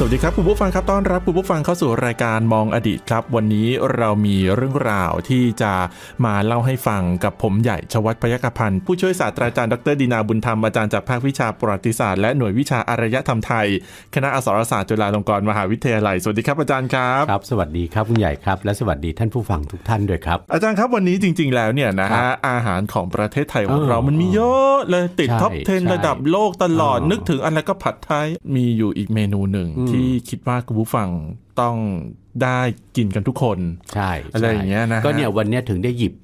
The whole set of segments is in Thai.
สวัสดีครับคุณผู้ฟังครับต้อนรับคุณผู้ฟังเข้าสู่รายการมองอดีตครับ วันนี้เรามีเรื่องราวที่จะมาเล่าให้ฟังกับผมใหญ่ชวัฒพยกพันธ์ ผู้ช่วยศาสตราจารย์ดรดินาบุญธรรมอาจารย์จากภาควิชาประวัติศาสตร์และหน่วยวิชาอารยธรรมไทย คณะอักษรศาสตร์จุฬาลงกรณ์มหาวิทยาลัย สวัสดีครับ อาจารย์ครับครับสวัสดีครับคุณใหญ่ครับ และสวัสดีท่านผู้ฟังทุกท่านด้วยครับอาจารย์ครับวันนี้จริงๆแล้วเนี่ยนะฮะอาหารของประเทศไทยของเรา มันมีเยอะ เลยติดท็อป10ระดับโลกตลอดนึกถึงอะไรก็ผัดไทยมีอยู่อีกเมนูหนึ่งที่คิดว่าคุณผู้ฟังต้องได้กินกันทุกคนใช่ อะไรอย่างเงี้ยนะก็เนี่ยวันนี้ถึงได้หยิบ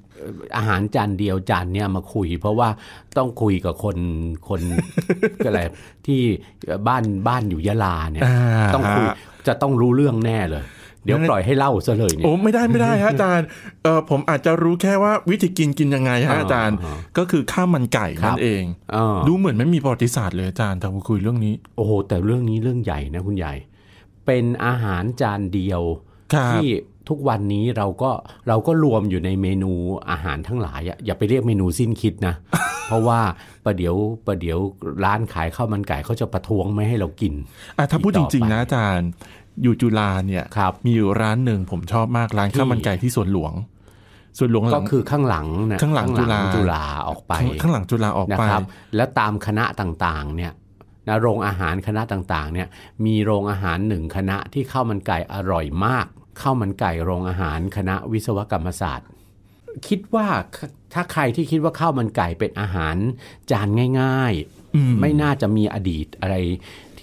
อาหารจานเดียวจานเนี่ยมาคุย เพราะว่าต้องคุยกับคนคนอะไรที่บ้านบ้านอยู่ยะลาเนี่ย ต้องคุย จะต้องรู้เรื่องแน่เลยเดี๋ยวปล่อยให้เล่าซะเลยเนี่ยโอ้ ไม่ได้ไม่ได้ฮะอาจารย์เออผมอาจจะรู้แค่ว่าวิธีกินกินยังไงฮะอาจารย์ ก็คือข้าวมันไก่นั่นเองดูเหมือนไม่มีประวัติศาสตร์ เลยอาจารย์แต่คุยเรื่องนี้ โอ้โหแต่เรื่องนี้เรื่องใหญ่นะคุณใหญ่ เป็นอาหารจานเดียว ที่ทุกวันนี้เราก็เราก็รวมอยู่ในเมนูอาหารทั้งหลาย อย่าไปเรียกเมนูสิ้นคิดนะ เพราะว่าประเดี๋ยวประเดี๋ยวร้านขายข้าวมันไก่เขาจะประท้วงไม่ให้เรากินอ่ะถ้าพูดจริงๆนะอาจารย์อยู่จุฬาเนี่ยมีอยู่ร้านหนึ่งผมชอบมาก ร้านข้าวมันไก่ที่สวนหลวงสวนหลวง ก็คือข้างหลังนะข้างหลังจุฬาจุฬาออกไป ข้างหลังจุฬาออกไปนะครับแล้วตามคณะต่างๆ เนี่ยนะโรงอาหารคณะต่างๆ เนี่ย มีโรงอาหารหนึ่งคณะที่ข้าวมันไก่อร่อยมากข้าวมันไก่โรงอาหารคณะวิศวกรรมศาสตร์คิดว่าถ้าใครที่คิดว่าข้าวมันไก่เป็นอาหารจานง่ายๆไม่น่าจะมีอดีตอะไร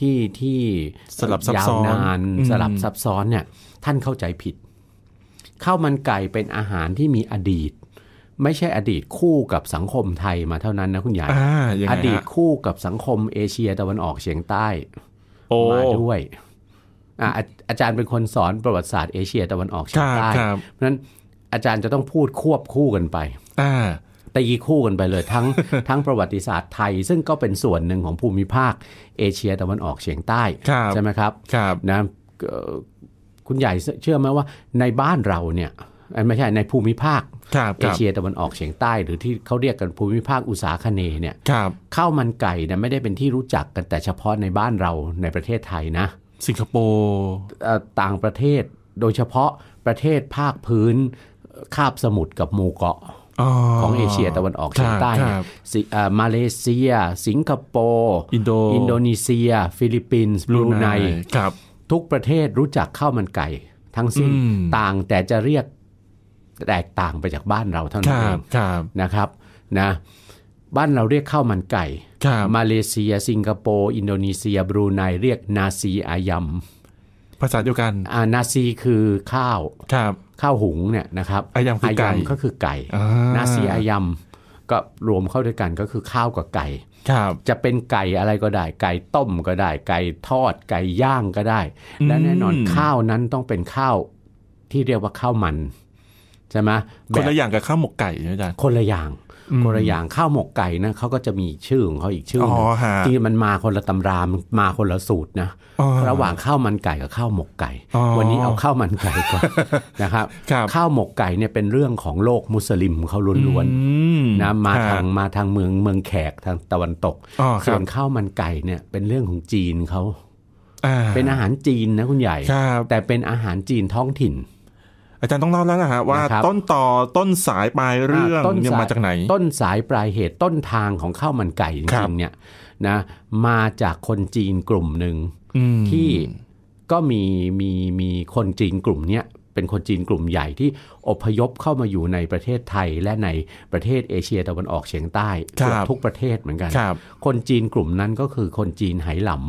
ที่ที่สลับซับซ้อนนานสลับซับซ้อนเนี่ยท่านเข้าใจผิด ข้าวมันไก่เป็นอาหารที่มีอดีต ไม่ใช่อดีตคู่กับสังคมไทยมาเท่านั้นนะ คุณใหญ่อดีตคู่กับสังคมเอเชียตะวันออกเฉียงใต้มาด้วยอาจารย์เป็นคนสอนประวัติศาสตร์เอเชียตะวันออกเฉียงใต้ เพราะนั้นอาจารย์จะต้องพูดควบคู่กันไปตีคู่กันไปเลยทั้งทั้งประวัติศาสตร์ไทย ซึ่งก็เป็นส่วนหนึ่งของภูมิภาคเอเชียตะวันออกเฉียงใต้ใช่ไหมครับครับนะคุณใหญ่เชื่อไหมว่าในบ้านเราเนี่ยไม่ใช่ในภูมิภาคเอเชียตะวันออกเฉียงใต้ หรือที่เขาเรียกกันภูมิภาคอุตสาคเนเนี่ยข้าวมันไก่เนี่ยไม่ได้เป็นที่รู้จักกันแต่เฉพาะในบ้านเราในประเทศไทยนะสิงคโปร์ต่างประเทศ โดยเฉพาะประเทศภาคพื้นคาบสมุทรกับหมู่เกาะของเอเชียตะวันออกเฉียงใต้มาเลเซีย สิงคโปร์อินโดนีเซีย ฟิลิปปินส์บรูไนทุกประเทศรู้จักข้าวมันไก่ ทั้งสิ้นต่างแต่จะเรียกแตกต่างไปจากบ้านเราเท่านั้นเองนะครับนะบ้านเราเรียกข้าวมันไก่ มาเลเซีย สิงคโปร์อินโดนีเซีย บรูไนเรียกนาซีอายัมภาษาเดียวกันอานาซีคือข้าวครับข้าวหุงเนี่ยนะครับอายำคือไก่ก็คือไก่นาซีอายำก็รวมเข้าด้วยกันก็คือข้าวกับไก่ครับจะเป็นไก่อะไรก็ได้ ไก่ต้มก็ได้ ไก่ทอด ไก่ย่างก็ได้ และแน่นอนข้าวนั้นต้องเป็นข้าวที่เรียกว่าข้าวมันใช่ไหมคนละอย่างกับข้าวหมกไก่ใช่ไหมอาจารย์คนละอย่างคนละอย่างข้าวหมกไก่นะเขาก็จะมีชื่อของเขาอีกชื่อนจริงมันมาคนละตำรามันมาคนละสูตรนะระหว่างข้าวมันไก่กับข้าวหมกไก่ วันนี้เอาข้าวมันไก่ก่อนนะครับข้าวหมกไก่เนี่ยเป็นเรื่องของโลกมุสลิมเขาล้วนๆนะมาทางมาทางเมืองเมืองแขกทางตะวันตกส่วนข้าวมันไก่เนี่ย เป็นเรื่องของจีนเขาเป็นอาหารจีนนะ คุณใหญ่ แต่เป็นอาหารจีนท้องถิ่นอาจารย์ต้องเล่าแล้วนะฮะว่าต้นต่อต้นสายปลายเรื่องยังมาจากไหน ต้นสายปลายเหตุต้นทางของข้าวมันไก่จริงๆเนี่ยนะมาจากคนจีนกลุ่มหนึ่งที่ก็มีมีมีคนจีนกลุ่มเนี้ยเป็นคนจีนกลุ่มใหญ่ที่อพยพเข้ามาอยู่ในประเทศไทยและในประเทศเอเชียตะวันออกเฉียงใต้ทุกประเทศเหมือนกันคคนจีนกลุ่มนั้นก็คือคนจีนไหหลำ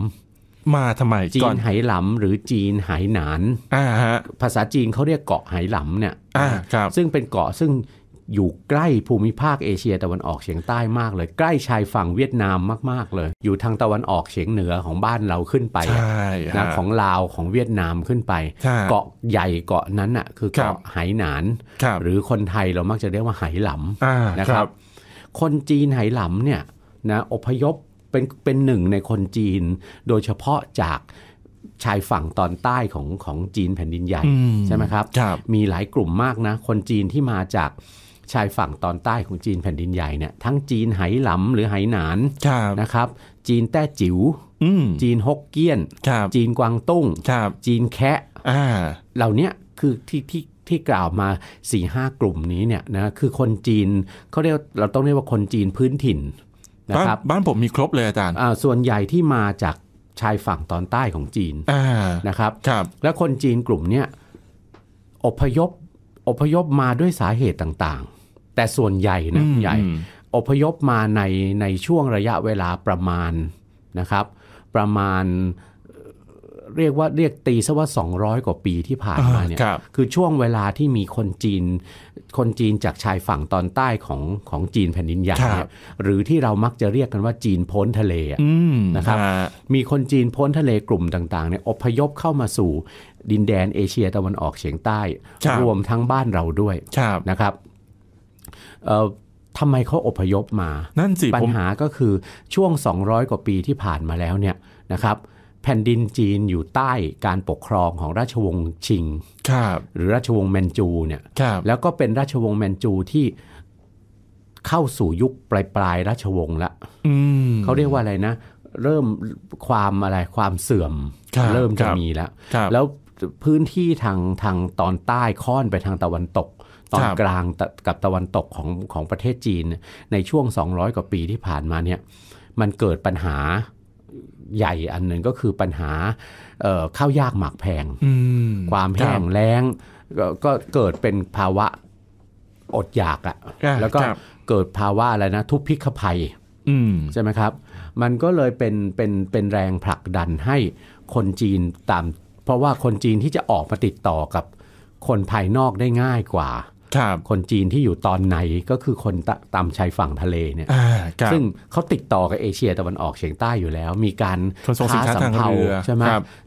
มาทำไมจีนไหหลำหรือจีนไหหนานอ่าฮะภาษาจีนเขาเรียกเกาะไหหลำเนี่ยอ่าครับซึ่งเป็นเกาะซึ่งอยู่ใกล้ภูมิภาคเอเชียตะวันออกเฉียงใต้มากเลย ใกล้ชายฝั่งเวียดนามมากๆเลย อยู่ทางตะวันออกเฉียงเหนือของบ้านเราขึ้นไปนะของลาวของเวียดนามขึ้นไป เกาะใหญ่เกาะนั้นอ่ะคือเกาะไหหนาน หรือคนไทยเรามักจะเรียกว่าไหหลำนะครับ คนจีนไหหลำเนี่ยนะอพยพเป็นเป็นหนึ่งในคนจีนโดยเฉพาะจากชายฝั่งตอนใต้ของของจีนแผ่นดินใหญ่ใช่ไหมครับรบมีหลายกลุ่มมากนะ คนจีนที่มาจากชายฝั่งตอนใต้ของจีนแผ่นดินใหญ่เนี่ยทั้งจีนไหหลำหรือไหหนานนะครับ จีนแต้จิว๋วจีนฮกเกี้ยนจีนกวางตุ้งจีนแคะเหล่านี้คือที่ที่ที่กล่าวมา4ี่ห้ากลุ่มนี้เนี่ยนะคือคนจีนเขาเรียกเราต้องเรียกว่าคนจีนพื้นถิ่นนะครับบ้านผมมีครบเลยอาจารย์ ส่วนใหญ่ที่มาจากชายฝั่งตอนใต้ของจีนนะครับรบและคนจีนกลุ่มนี้อพยพอพยพมาด้วยสาเหตุต่างๆ แต่ส่วนใหญ่นะใหญ่อพยพมาในในช่วงระยะเวลาประมาณนะครับ ประมาณเรียกว่าเรียกตีซะว่า 200 กว่าปีที่ผ่านมาเนี่ยคคือช่วงเวลาที่มีคนจีน คนจีนจากชายฝั่งตอนใต้ของของจีนแผ่นดินใหญ่หรือที่เรามักจะเรียกกันว่าจีนพ้นทะเลนะครับ มีคนจีนพ้นทะเลกลุ่มต่างๆเนี่ยอพยพเข้ามาสู่ดินแดน เอเชียตะวันออกเฉียงใต้รวมทั้งบ้านเราด้วยนะครับทำไมเขาอพยพมา นั่นสิปัญหาก็คือช่วง 200 กว่าปีที่ผ่านมาแล้วเนี่ยนะครับแผ่นดินจีนอยู่ใต้การปกครองของราชวงศ์ชิงหรือราชวงศ์แมนจูเนี่ย แล้วก็เป็นราชวงศ์แมนจูที่ เข้าสู่ยุคปลายปลายราชวงศ์ละเขาเรียกว่าอะไรนะ เริ่มความอะไรความเสื่อม เริ่มจะมีแล้ว แล้วพื้นที่ทางทางตอนใต้ค่อนไปทางตะวันตก ตอนกลางกับตะวันตกของของประเทศจีน ในช่วง200กว่าปีที่ผ่านมาเนี่ย มันเกิดปัญหาใหญ่อันหนึ่งก็คือปัญหาข้าวยากหมากแพงความแห้งแล้งก็เกิดเป็นภาวะอดอยากอ่ะแล้วก็เกิดภาวะอะไรนะทุพพิฆภัยใช่ไหมครับ มันก็เลยเป็นเป็นเป็นแรงผลักดันให้คนจีนตาม เพราะว่าคนจีนที่จะออกมาติดต่อกับคนภายนอกได้ง่ายกว่าคนจีนที่อยู่ตอนไหนก็คือคนตตามชายฝั่งทะเลเนี่ยซึ่งเขาติดต่อกับเอเชียตะวันออกเฉียงใต้อยู่แล้ว มีการค้าสัมภาใช่ไหม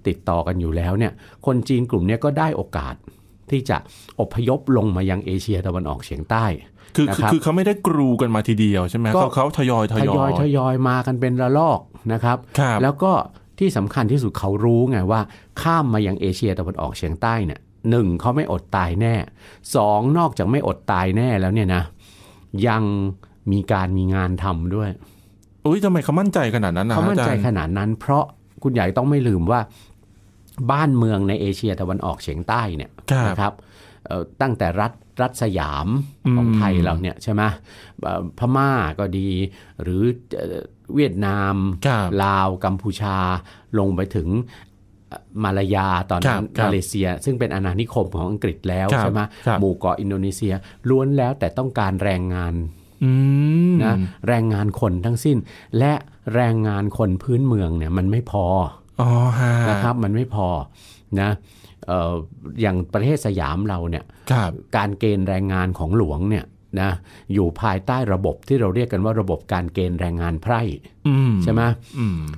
ติดต่อกันอยู่แล้วเนี่ย คนจีนกลุ่มนี้ก็ได้โอกาสที่จะอพยพลงมายังเอเชียตะวันออกเฉียงใต้ คือคคือเขาไม่ได้กรูกันมาทีเดียวใช่ไหมเขาเขาทยอยทยอยทยอยมากันเป็นระลอกนะครับรบแล้วก็ที่สำคัญที่สุดเขารู้ไงว่า ข้ามมายังเอเชียตะวันออกเฉียงใต้เนี่ยหนึ่งเขาไม่อดตายแน่สองนอกจากไม่อดตายแน่แล้วเนี่ยนะยังมีการมีงานทำด้วยอุ้ยทำไมเขามั่นใจขนาดนั้นนะเขามั่นใจขนาดนั้น เพราะคุณใหญ่ต้องไม่ลืมว่าบ้านเมืองในเอเชียตะวันออกเฉียงใต้เนี่ยนะครับตั้งแต่รัฐรัฐสยามของไทยเราเนี่ยใช่ไหมพม่าก็ดีหรือเวียดนาม ลาวกัมพูชาลงไปถึงมาลายาตอนนั้นมาเลเซีย ซึ่งเป็นอาณานิคมของอังกฤษแล้วใช่ไหมหมู่เกาะอินโดนีเซียล้วนแล้วแต่ต้องการแรงงานนะแรงงานคนทั้งสิ้น และแรงงานคนพื้นเมืองเนี่ยมันไม่พออนะครับมันไม่พอนะอย่างประเทศสยามเราเนี่ยการเกณฑ์แรงงานของหลวงเนี่ยนะอยู่ภายใต้ระบบที่เราเรียกกันว่าระบบการเกณฑ์แรงงานไพร่ใช่ไหม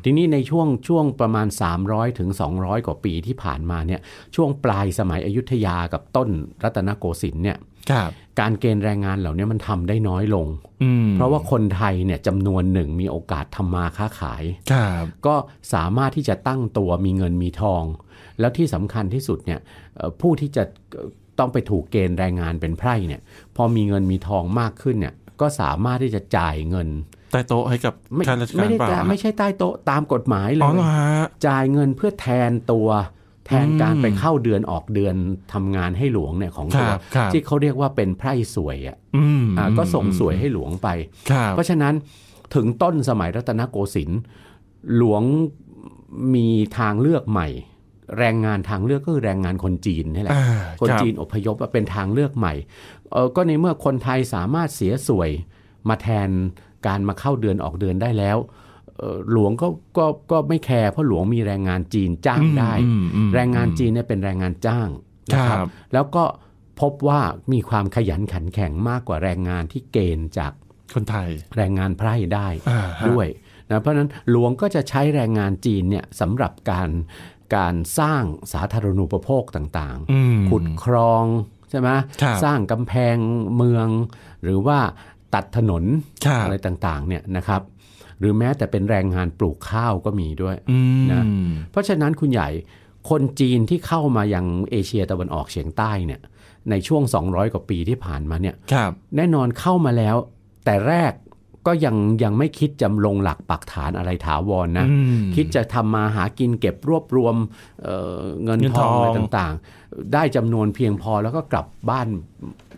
ทีนี้ในช่วงช่วงประมาณ300ถึง200 กว่าปีที่ผ่านมาเนี่ย ช่วงปลายสมัยอยุธยากับต้นรัตนโกสินทร์เนี่ยการเกณฑ์แรงงานเหล่านี้มันทำได้น้อยลงเพราะว่าคนไทยเนี่ยจำนวนหนึ่งมีโอกาสทำมาค้าขาย ก็สามารถที่จะตั้งตัวมีเงินมีทอง แล้วที่สำคัญที่สุดเนี่ยผู้ที่จะต้องไปถูกเกณฑ์แรงงานเป็นไพร่เนี่ย พอมีเงินมีทองมากขึ้นเนี่ยก็สามารถที่จะจ่ายเงิน ใต้โต๊ะให้กับไม่ไาชการ่าไม่ใช่ใต้โต๊ะตามกฎหมายเลย จ่ายเงินเพื่อแทนตัว แทนการไปเข้าเดือนออกเดือนทำงานให้หลวงเนี่ยของตัวที่เขาเรียกว่าเป็นไพร่สวยอ่ะก็ส่งสวยให้หลวงไป เพราะฉะนั้นถึงต้นสมัยรัตนโกสินทร์หลวงมีทางเลือกใหม่แรงงานทางเลือกก็คือแรงงานคนจีนนี่แหละ คนจีนอพยพเป็นทางเลือกใหม่ก็ในเมื่อคนไทยสามารถเสียสวยมาแทนการมาเข้าเดือนออกเดือนได้แล้ว หลวงก็ ก็ ก็ไม่แคร์เพราะหลวงมีแรงงานจีนจ้างได้ แรงงานจีนเนี่ยเป็นแรงงานจ้างนะครับ แล้วก็พบว่ามีความขยันขันแข็งมากกว่าแรงงานที่เกณฑ์จากคนไทย แรงงานไพร่ได้ด้วยนะ เพราะนั้นหลวงก็จะใช้แรงงานจีนเนี่ยสำหรับการการสร้างสาธารณูปโภคต่างๆ ขุดคลองใช่ไหมสร้างกำแพงเมืองหรือว่าตัดถนนอะไรต่างๆเนี่ยนะครับ หรือแม้แต่เป็นแรงงานปลูกข้าวก็มีด้วยนะเพราะฉะนั้นคุณใหญ่คนจีนที่เข้ามายังเอเชียตะวันออกเฉียงใต้เนี่ยในช่วง 200 กว่าปีที่ผ่านมาเนี่ยแน่นอนเข้ามาแล้วแต่แรกก็ยังยังไม่คิดจำลงหลักปักฐานอะไรถาวรนนะคิดจะทำมาหากินเก็บรวบรวมเเงินทอง อะไรต่าง ๆ ได้จำนวนเพียงพอแล้วก็กลับบ้าน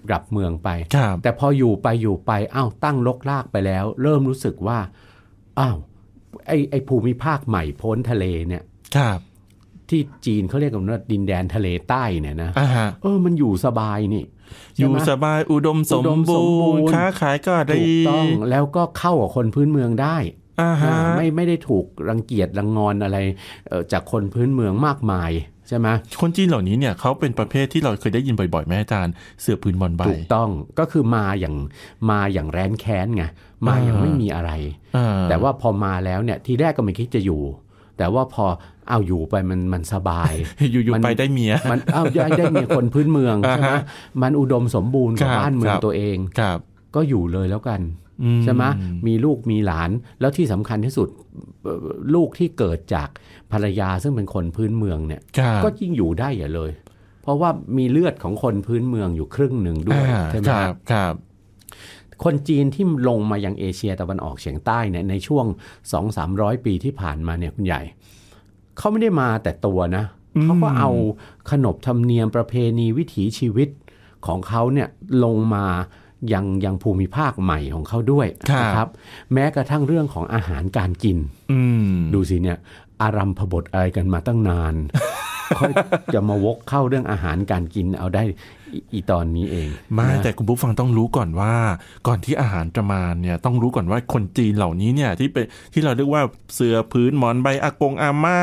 กลับเมืองไป แต่พออยู่ไปอยู่ไปอ้าวตั้งลกลากไปแล้ว เริ่มรู้สึกว่า อ้าว ไอไอภูมิภาคใหม่พ้นทะเลเนี่ยที่จีนเขาเรียกกันว่าดินแดนทะเลใต้เนี่ยนะเออมันอยู่สบายนี่อยู่สบายอุดมสมบูรณ์ค้าขายก็ดีถูกต้องแล้วก็เข้ากับคนพื้นเมืองได้ไม่ไม่ได้ถูกรังเกียจรังงอนอะไรจากคนพื้นเมืองมากมายใช่ไหมคนจีนเหล่านี้เนี่ยเขาเป็นประเภทที่เราเคยได้ยินบ่อยๆแม่อาจารย์เสือพื้นบอลใบถูกต้องก็คือมาอย่างมาอย่างแร้นแค้นไงมาอย่างไม่มีอะไรแต่ว่าพอมาแล้วเนี่ย ทีแรกก็ไม่คิดจะอยู่ แต่ว่าพอเอาอยู่ไป มันมันสบาย อยู่ๆไปได้เมียมันอ้าวได้เมียคนพื้นเมืองใช่ไหมมันอุดมสมบูรณ์กับบ้านเมืองตัวเองครับก็อยู่เลยแล้วกัน ใช่ไหม มีลูกมีหลาน แล้วที่สำคัญที่สุดลูกที่เกิดจากภรรยาซึ่งเป็นคนพื้นเมืองเนี่ย ก็ยิ่งอยู่ได้อย่าเลย เพราะว่ามีเลือดของคนพื้นเมืองอยู่ครึ่งหนึ่งด้วย ใช่ไหมครับครับ คนจีนที่ลงมายังเอเชียตะวันออกเฉียงใต้เนี่ยในช่วงร้อยปีที่ผ่านมาเนี่ยคุณใหญ่เขาไม่ได้มาแต่ตัวนะ เขาก็เอาขนบธรรมเนียมประเพณีวิถีชีวิตของเขาเนี่ยลงมายังยังภูมิภาคใหม่ของเขาด้วยนะครับ แม้กระทั่งเรื่องของอาหารการกินดูสิเนี่ย อารัมพบทอะไรกันมาตั้งนานค่อยจะมาวกเข้าเรื่องอาหารการกินเอาได้อีตอนนี้เองไม่แต่ คุณผู้ฟังต้องรู้ก่อนว่าก่อนที่อาหารจะมาเนี่ยต้องรู้ก่อนว่าคนจีนเหล่านี้เนี่ยที่เป็นที่เราเรียกว่าเสือพื้นหมอนใบอากงอาม่า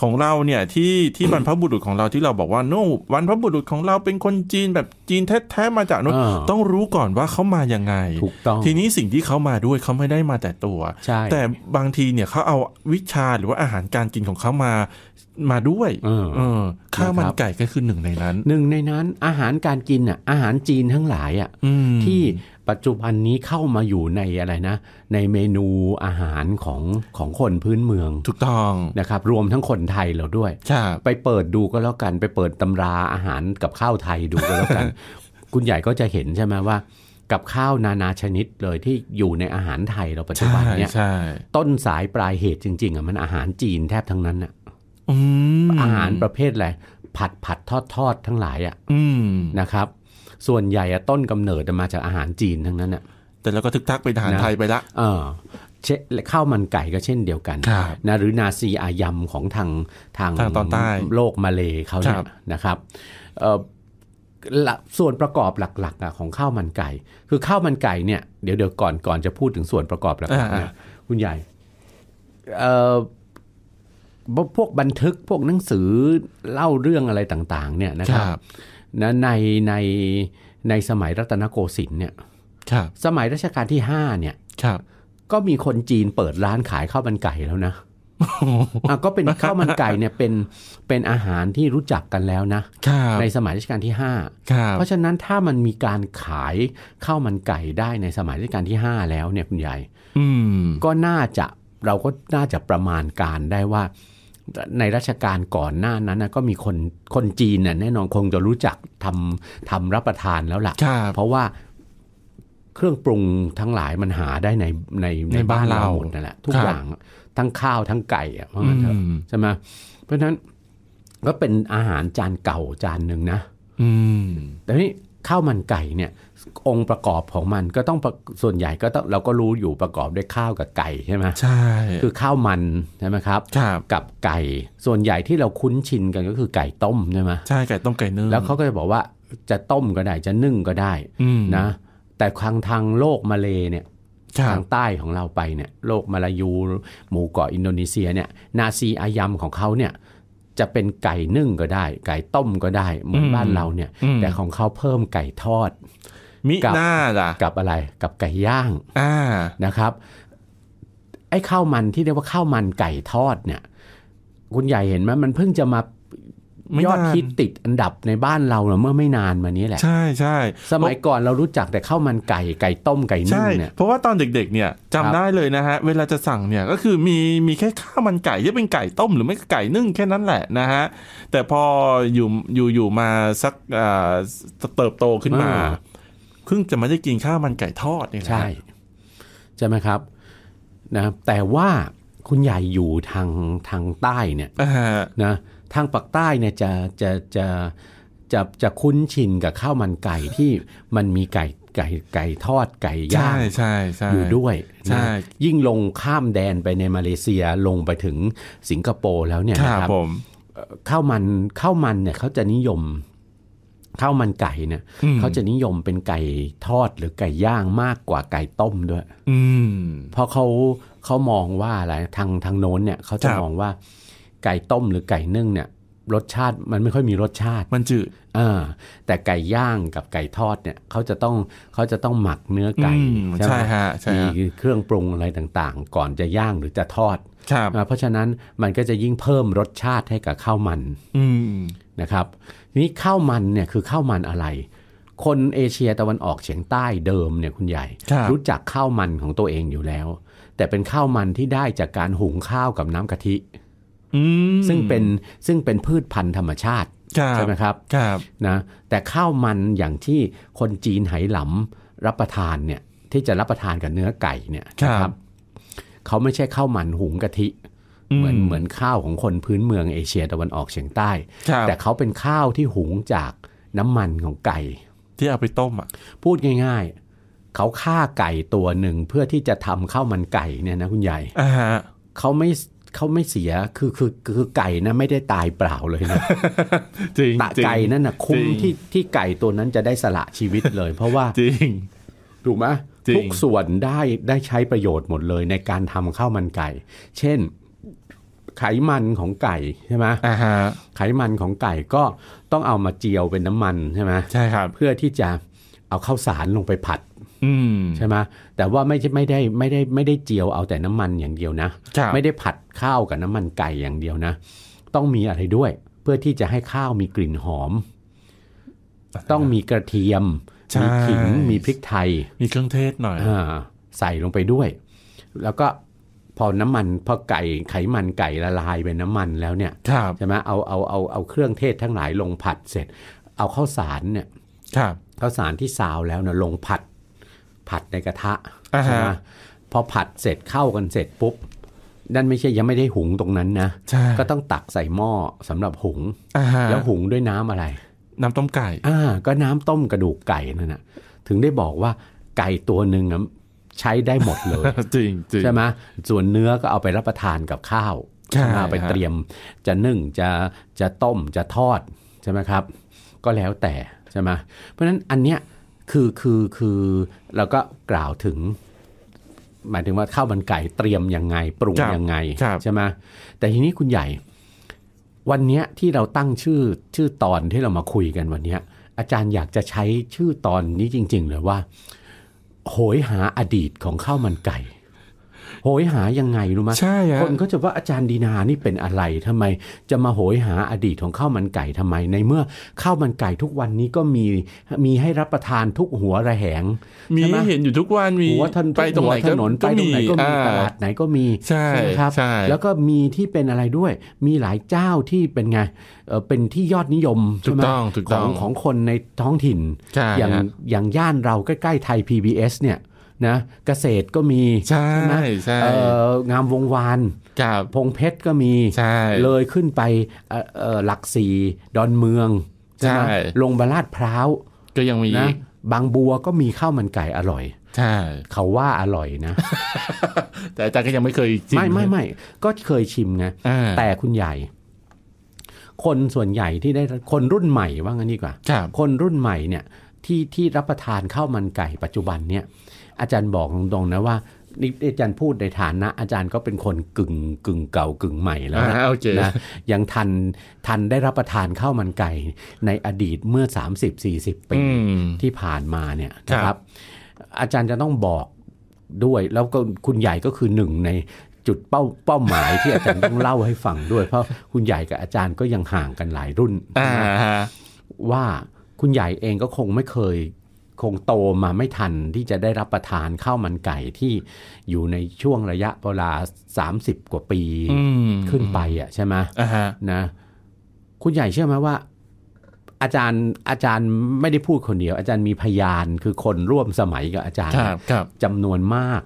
ของเราเนี่ย ที่ที่บรรพบุรุษของเราที่เราบอกว่าโน่บรรพบุรุษของเราเป็นคนจีน แบบจีนแท้ๆมาจากโน้นต้องรู้ก่อนว่าเขามายังไงถูกต้องทีนี้สิ่งที่เขามาด้วยเขาไม่ได้มาแต่ตัว แต่บางทีเนี่ยเขาเอาวิชาหรือว่าอาหารการกินของเขามามาด้วยข้าวมันไก่ก็คือหนึ่งในนั้น หนึ่งในนั้นอาหารการกินอ่ะอาหารจีนทั้งหลายอ่ะที่ปัจจุบันนี้เข้ามาอยู่ในอะไรนะ ในเมนูอาหารของของคนพื้นเมืองถูกต้องนะครับรวมทั้งคนไทยเราด้วยไปเปิดดูก็แล้วกันไปเปิดตำราอาหารกับข้าวไทยดูก็แล้วกัน คุณใหญ่ก็จะเห็นใช่ไหมว่า กับข้าวนานาชนิดเลยที่อยู่ในอาหารไทยเราปัจจุบันเนี่ยต้นสายปลายเหตุจริง ๆอ่ะมันอาหารจีนแทบทั้งนั้นอ่ะอาหารประเภทอะไรผัดผัดทอดทอดทั้งหลายอะ่ะนะครับ ส่วนใหญ่ต้นกำเนิดมาจากอาหารจีนทั้งนั้นอ่ะแต่เราก็ทึกทักไปอาหารไทยไปละเออข้าวมันไก่ก็เช่นเดียวกันนะหรือนาซีอายำของทางทางตอนใต้โลกมาเลยเขาเนี่ยนะครับส่วนประกอบหลักๆของข้าวมันไก่ คือข้าวมันไก่เนี่ยเดี๋ยวเดี๋ยวก่อนก่อนจะพูดถึงส่วนประกอบหลักๆคุณใหญ่พวกบันทึกพวกหนังสือเล่าเรื่องอะไรต่าง ๆ เนี่ยนะครับในในในสมัยรัตนโกสินทร์เนี่ยสมัยรัชกาลที่ห้าเนี่ยก็มีคนจีนเปิดร้านขายข้าวมันไก่แล้วนะก็เป็นข้าวมันไก่เนี่ยเป็นเป็นอาหารที่รู้จักกันแล้วนะในสมัยรัชกาลที่ห้าเพราะฉะนั้นถ้ามันมีการขายข้าวมันไก่ได้ในสมัยรัชกาลที่ห้าแล้วเนี่ยคุณยายก็น่าจะเราก็น่าจะประมาณการได้ว่าในรัชกาลก่อนหน้านั้นนะก็มีคนคนจีนน่แน่นอนคงจะรู้จักทำทำรับประทานแล้วล่ะ เพราะว่าเครื่องปรุงทั้งหลายมันหาได้ในในในบ้านเราหมดนั่นแหละทุกอย่างทั้งข้าวทั้งไก่อ่ะว่างั้นเถอะใช่ไหมเพราะฉะนั้นก็เป็นอาหารจานเก่าจานหนึ่งนะแต่นี่ข้าวมันไก่เนี่ย องค์ประกอบของมันก็ต้องส่วนใหญ่ก็ต้องเราก็รู้อยู่ประกอบด้วยข้าวกับไก่ใช่ไหมใช่คือข้าวมันใช่ไหมครับครับกับไก่ส่วนใหญ่ที่เราคุ้นชินกันก็คือไก่ต้มใช่ไหมใช่ไก่ต้มไก่นึ่งแล้วเขาก็จะบอกว่าจะต้มก็ได้จะนึ่งก็ได้นะ แต่ทางทางโลกมาเลเนี่ยทางใต้ของเราไปเนี่ยโลกมาลายูหมู่เกาะอินโดนีเซียเนี่ย นาซีอายำของเขาเนี่ยจะเป็นไก่นึ่งก็ได้ ไก่ต้มก็ได้ เหมือนบ้านเราเนี่ย แต่ของเขาเพิ่มไก่ทอดมิหน้าล่ะกับอะไร กับไก่ย่างานะครับไอ้ข้าวมันที่เรียกว่าข้าวมันไก่ทอดเนี่ย คุณใหญ่เห็นไหมมันเพิ่งจะมายอดฮิตติดอันดับในบ้านเราเมื่อไม่นานมานี้แหละใช่ใช่สมัยก่อนเรารู้จักแต่ข้าวมันไก่ไก่ต้มไก่นึ่งเนี่ยเพราะว่าตอนเด็ก ๆ เนี่ยจำได้เลยนะฮะเวลาจะสั่งเนี่ย ก็คือมีมีแค่ข้าวมันไก่ที่เป็นไก่ต้ม หรือไม่ไก่นึ่งแค่นั้นแหละนะฮะแต่พออยู่อยู่อยู่มาสักเติบโตขึ้นมาเพิ่งจะมาได้กินข้าวมันไก่ทอดเนี่ยใช่ใช่ไหมครับ นะ แต่ว่าคุณใหญ่อยู่ทางทางใต้เนี่ยนะทางปากใต้เนี่ยจะจะจะจะจะคุ้นชินกับข้าวมันไก่ที่มันมีไก่ไก่ไก่ทอดไก่ย่างใช่ใช่อยู่ด้วยนะยิ่งลงข้ามแดนไปในมาเลเซียลงไปถึงสิงคโปร์แล้วเนี่ยนะครับข้าวมันข้าวมันเนี่ยเขาจะนิยมข้าวมันไก่เนี่ยเขาจะนิยมเป็นไก่ทอดหรือไก่ย่างมากกว่าไก่ต้มด้วย อืเพราะเขาเขามองว่าอะไรทางทางโน้นเนี่ยเขาจะมองว่าไก่ต้มหรือไก่นึ่งเนี่ย รสชาติมันไม่ค่อยมีรสชาติ มันจืดอ่าแต่ไก่ย่างกับไก่ทอดเนี่ยเขาจะต้องเขาจะต้องหมักเนื้อไก่ใช่ฮะมีเครื่องปรุงอะไรต่าง ๆ ก่อนจะย่างหรือจะทอดครับเพราะฉะนั้นมันก็จะยิ่งเพิ่มรสชาติให้กับข้าวมันนะครับนี่ข้าวมันเนี่ยคือข้าวมันอะไร คนเอเชียตะวันออกเฉียงใต้เดิมเนี่ยคุณใหญ่รู้จักข้าวมันของตัวเองอยู่แล้ว แต่เป็นข้าวมันที่ได้จากการหุงข้าวกับน้ำกะทิซึ่งเป็นซึ่งเป็นพืชพันธุ์ธรรมชาติ ใช่ไหมครับ ครับนะ แต่ข้าวมันอย่างที่คนจีนไหหลำรับประทานเนี่ย ที่จะรับประทานกับเนื้อไก่เนี่ยนะครับ เขาไม่ใช่ข้าวมันหุงกะทิ เหมือนเหมือนข้าวของคนพื้นเมืองเอเชียตะวันออกเฉียงใต้แต่เขาเป็นข้าวที่หุงจากน้ำมันของไก่ ที่เอาไปต้มอ่ะพูดง่าย ๆ เขาฆ่าไก่ตัวหนึ่งเพื่อที่จะทำข้าวมันไก่เนี่ยนะ คุณใหญ่เขาไม่เขาไม่เสีย คือคือคือไก่นะไม่ได้ตายเปล่าเลยนะ จริงตะไก่นั่นนะคุ้มที่ที่ไก่ตัวนั้นจะได้สละชีวิตเลย เพราะว่า จริง ถูกไหมทุกส่วนได้ได้ใช้ประโยชน์หมดเลยในการทำข้าวมันไก่ เช่น ไขมันของไก่ใช่ไหมอ่าฮะไขมันของไก่ก็ต้องเอามาเจียวเป็นน้ำมันใช่ไหมใช่ครับ เพื่อที่จะเอาเข้าวสารลงไปผัดใช่ไหมแต่ว่าไม่ใช่ไม่ได้ไม่ได้ไม่ได้เจียวเอาแต่น้ำมันอย่างเดียวนะ ไม่ได้ผัดข้าวกับน้ำมันไก่อย่างเดียวนะ ต้องมีอะไรด้วย เพื่อที่จะให้ข้าวมีกลิ่นหอม ต้องมีกระเทียมมีขิง มีพริกไทย มีเครื่องเทศหน่อยอใส่ลงไปด้วย แล้วก็พอน้ำมันพอไก่ ไขมันไก่ละลายเป็นน้ำมันแล้วเนี่ย ใช่ไหมเอาเอาเอาเอาเครื่องเทศทั้งหลายลงผัดเสร็จ เอาข้าวสารเนี่ยข้าวสารที่ซาวแล้วนะลงผัดผัดในกระทะใช่ไหมพอผัดเสร็จเข้ากันเสร็จปุ๊บนั่นไม่ใช่ยังไม่ได้หุงตรงนั้นนะก็ต้องตักใส่หม้อสำหรับหุงแล้วหุงด้วยน้ำอะไรน้ำต้มไก่อ่าก็น้ำต้มกระดูกไก่นั่นนะถึงได้บอกว่าไก่ตัวหนึ่งใช้ได้หมดเลยจริงใช่ไหมส่วนเนื้อก็เอาไปรับประทานกับข้าวเอาไปเตรียม จะนึ่งจะจะต้มจะทอดใช่ไหมครับ ก็แล้วแต่ใช่ไหมเพราะฉะนั้นอันเนี้ยคือคือคือเราก็กล่าวถึง หมายถึงว่าข้าวมันไก่เตรียมยังไง ปรุงยังไง ใช่ไหมแต่ทีนี้คุณใหญ่วันเนี้ยที่เราตั้งชื่อชื่อตอนที่เรามาคุยกันวันเนี้ยอาจารย์อยากจะใช้ชื่อตอนนี้จริง ๆเลยว่า โหยหาอดีตของข้าวมันไก่โหยหายังไงรู้ไหมคนก็จะว่าอาจารย์ดีนา นี่เป็นอะไรทำไม จะมาโหยหาอดีตของข้าวมันไก่ทำไมในเมื่อข้าวมันไก่ทุกวันนี้ก็มีมีให้รับประทานทุกหัวระแหงมีเห็นอยู่ทุกวันมีหัวถนนไปตรงไหนถนนไปตรงไหนก็มีตลาดไหนก็มีใช่ไหมครับแล้วก็มีที่เป็นอะไรด้วย มีหลายเจ้าที่เป็นไงเป็นที่ยอดนิยมใช่ไหมของของคนในท้องถิ่น อย่างอย่างย่านเราใกล้ๆไทย PBS เนี่ยนะเกษตรก็มีใช่ไหมใช่งามวงวานกพงเพชรก็มีใช่เลยขึ้นไปหลักสี่ดอนเมืองใช่ลงบาลาดพร้าวก็ยังมีนะบางบัวก็มีข้าวมันไก่อร่อยใช่เขาว่าอร่อยนะ แต่อาจารย์ก็ยังไม่เคยชิมไม่ไม่ไม่ก็เคยชิมไงแต่คุณใหญ่ คนส่วนใหญ่ที่ได้คนรุ่นใหม่ว่างั้นดีกว่าคนรุ่นใหม่เนี่ยที่ที่รับประทานข้าวมันไก่ปัจจุบันเนี่ยอาจารย์บอกตรงๆนะว่านี่อาจารย์พูดในฐานะ อาจารย์ก็เป็นคนกึ่งกึ่งเก่ากึ่งใหม่แล้วนะนะยังทันทันได้รับประทานข้าวมันไก่ในอดีตเมื่อ 30-40ปีที่ผ่านมาเนี่ยนะครับ อาจารย์จะต้องบอกด้วย แล้วก็คุณใหญ่ก็คือหนึ่งในจุดเป้าเป้าหมายที่อาจารย์ต้องเล่าให้ฟังด้วยเพราะคุณใหญ่กับอาจารย์ก็ยังห่างกันหลายรุ่นว่าคุณใหญ่เองก็คงไม่เคย คงโตมาไม่ทันที่จะได้รับประทานข้าวมันไก่ที่อยู่ในช่วงระยะเวลา 30 กว่าปีขึ้นไปอ่ะใช่ไหมนะ คุณใหญ่เชื่อไหมว่า อาจารย์อาจารย์ไม่ได้พูดคนเดียว อาจารย์มีพยานคือคนร่วมสมัยกับอาจารย์จำนวนมาก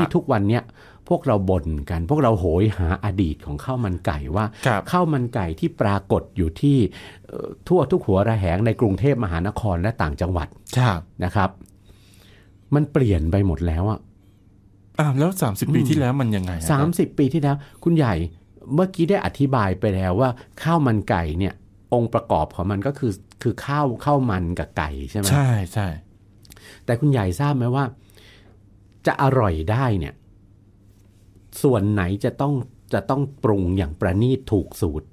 ที่ทุกวันเนี้ยพวกเราบ่นกัน พวกเราโหยหา อดีตของข้าวมันไก่ว่าข้าวมันไก่ที่ปรากฏอยู่ที่ทั่วทุกหัวระแหงในกรุงเทพมหานครและต่างจังหวัดนะครับ มันเปลี่ยนไปหมดแล้วอ่ะอ่าแล้วสามสิบปีที่แล้วมันยังไงสามสิบปีที่แล้วคุณใหญ่เมื่อกี้ได้อธิบายไปแล้วว่าข้าวมันไก่เนี่ย องค์ประกอบของมันก็คือ คือข้าวข้าวมันกับไก่ใช่ไหมใช่ใช่แต่คุณใหญ่ทราบไหมว่า จะอร่อยได้เนี่ยส่วนไหนจะต้องจะต้องปรุงอย่างประณีตถูกสูตร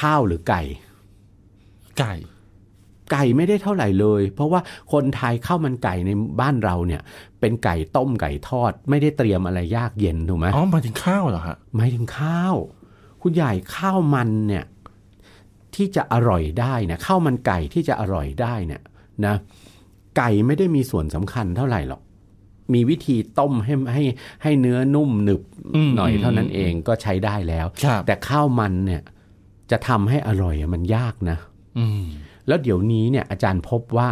ข้าวหรือไก่ ไก่ ไก่ไม่ได้เท่าไหร่เลย เพราะว่าคนไทยข้าวมันไก่ในบ้านเราเนี่ย เป็นไก่ต้มไก่ทอด ไม่ได้เตรียมอะไรยากเย็นถูกไหมอ๋อหมายถึงข้าวเหรอฮะหมายถึงข้าว คุณใหญ่ข้าวมันเนี่ย ที่จะอร่อยได้นะข้าวมันไก่ที่จะอร่อยได้เนี่ยนะไก่ไม่ได้มีส่วนสำคัญเท่าไหร่หรอกมีวิธีต้มให้ให้ให้เนื้อนุ่ม หนึบหน่อยเท่านั้นเองก็ใช้ได้แล้วแต่ข้าวมันเนี่ยจะทำให้อร่อยมันยากนะแล้วเดี๋ยวนี้เนี่ยอาจารย์พบว่า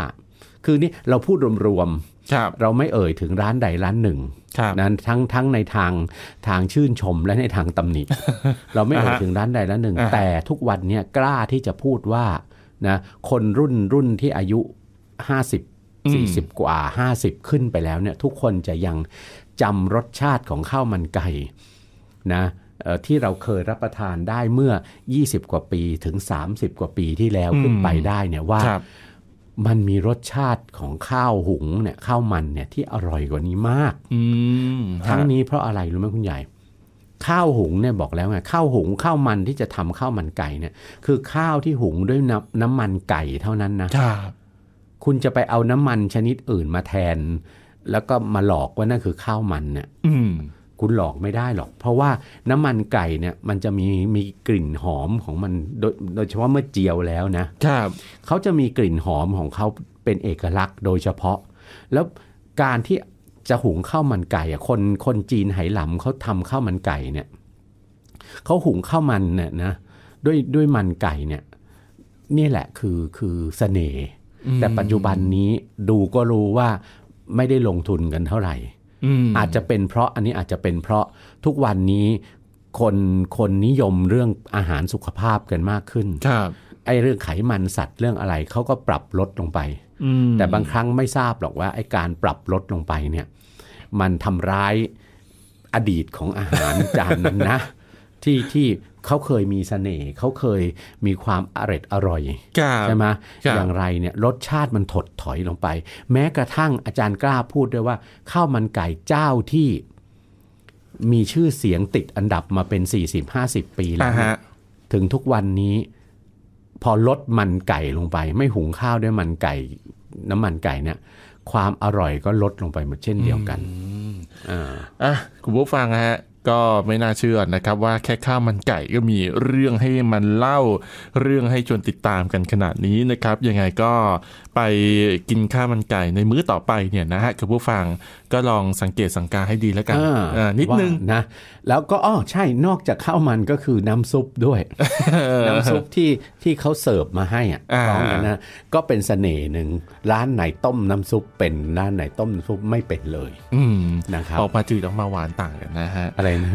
คือนี่เราพูดรวมๆเราไม่เอ่ยถึงร้านใดร้านหนึ่งนั้นทั้งทั้งในทางทางชื่นชมและในทางตำหนิเราไม่เอ่ยถึงร้านใดร้านหนึ่ง แต่ทุกวันเนี่ยกล้าที่จะพูดว่านะ คนรุ่นรุ่นที่อายุห้าสิบ40กว่า 50ขึ้นไปแล้วเนี่ย ทุกคนจะยังจำรสชาติของข้าวมันไก่นะที่เราเคยรับประทานได้เมื่อ 20 กว่าปีถึง 30 กว่าปีที่แล้วขึ้นไปได้เนี่ยว่า มันมีรสชาติของข้าวหุงเนี่ยข้าวมันเนี่ยที่อร่อยกว่านี้มากทั้งนี้เพราะอะไรรู้ไหมคุณใหญ่ ข้าวหุงเนี่ยบอกแล้วไงข้าวหุงข้าวมันที่จะทำข้าวมันไก่เนี่ย คือข้าวที่หุงด้วยน้ำน้ำมันไก่เท่านั้นนะครับคุณจะไปเอาน้ำมันชนิดอื่นมาแทน แล้วก็มาหลอกว่านั่นคือข้าวมันเนี่ยคุณหลอกไม่ได้หรอก เพราะว่าน้ำมันไก่เนี่ย มันจะมีมีกลิ่นหอมของมันโดยโดยเฉพาะเมื่อเจียวแล้วนะ ครับเขาจะมีกลิ่นหอมของเขาเป็นเอกลักษณ์โดยเฉพาะ แล้วการที่จะหุงข้าวมันไก่คน คนจีนไหหลำเขาทำข้าวมันไก่เนี่ย เขาหุงข้าวมันเนี่ยนะด้วยด้วยมันไก่เนี่ย นี่แหละ คือคือสเสน่ห์แต่ปัจจุบันนี้ดูก็รู้ว่าไม่ได้ลงทุนกันเท่าไหร่อาจจะเป็นเพราะอันนี้อาจจะเป็นเพราะทุกวันนี้คนคนนิยมเรื่องอาหารสุขภาพกันมากขึ้น ครับ ไอ้เรื่องไขมันสัตว์เรื่องอะไรเขาก็ปรับลดลงไปแต่บางครั้งไม่ทราบหรอกว่าไอ้การปรับลดลงไปเนี่ย มันทำร้ายอดีตของอาหารจานนั้นนะ ที่ที่เขาเคยมีสเสน่ห์เขาเคยมีความอร่อยอร่อยใช่ไหมอย่างไรเนี่ยรสชาติมันถดถอยลงไป แม้กระทั่งอาจารย์กล้าพูดด้วยว่า ข้าวมันไก่เจ้าที่มีชื่อเสียงติดอันดับมาเป็น 40-50 ปีแล้วถึงทุกวันนี้พอลดมันไก่ลงไปไม่หุงข้าวด้วยมันไก่ น้ำมันไก่เนี่ย ความอร่อยก็ลดลงไปหมดเช่นเดียวกันอ่าคุณผู้ฟังฮะก็ไม่น่าเชื่อนะครับว่าแค่ข้าวมันไก่ก็มีเรื่องให้มันเล่า เรื่องให้ชวนติดตามกันขนาดนี้นะครับ ยังไงก็ไปกินข้าวมันไก่ในมื้อต่อไปเนี่ยนะฮะคุณผู้ฟังก็ลองสังเกตสังกาให้ดีแล้วกันนิดนึงนะ แล้วก็อ๋อใช่นอกจากข้าวมันก็คือน้ำซุปด้วย น้ำซุปที่ที่เขาเสิร์ฟมาให้อ่ะร้องกันนะก็เป็นเสน่ห์หนึ่งร้านไหนต้มน้ำซุปเป็นร้านไหนต้มน้ำซุปไม่เป็นเลยนะครับออกมาจืดออกมาหวานต่างกันนะฮะ อะไรนะ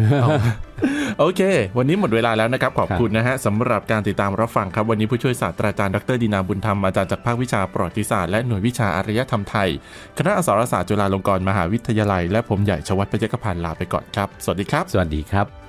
โอเค วันนี้หมดเวลาแล้วนะครับ ขอบคุณนะฮะ สำหรับการติดตามรับฟังครับ วันนี้ผู้ช่วยศาสตราจารย์ดรดินาบุญธรรมอาจารย์จากภาควิชาประวัติศาสตร์และหน่วยวิชาอารยธรรมไทย คณะอักษรศาสตร์จุฬาลงกรณ์มหาวิทยาลัย และผมใหญ่ชวัฒน์ปยกพันธ์ลาไปก่อนครับ สวัสดีครับ สวัสดีครับ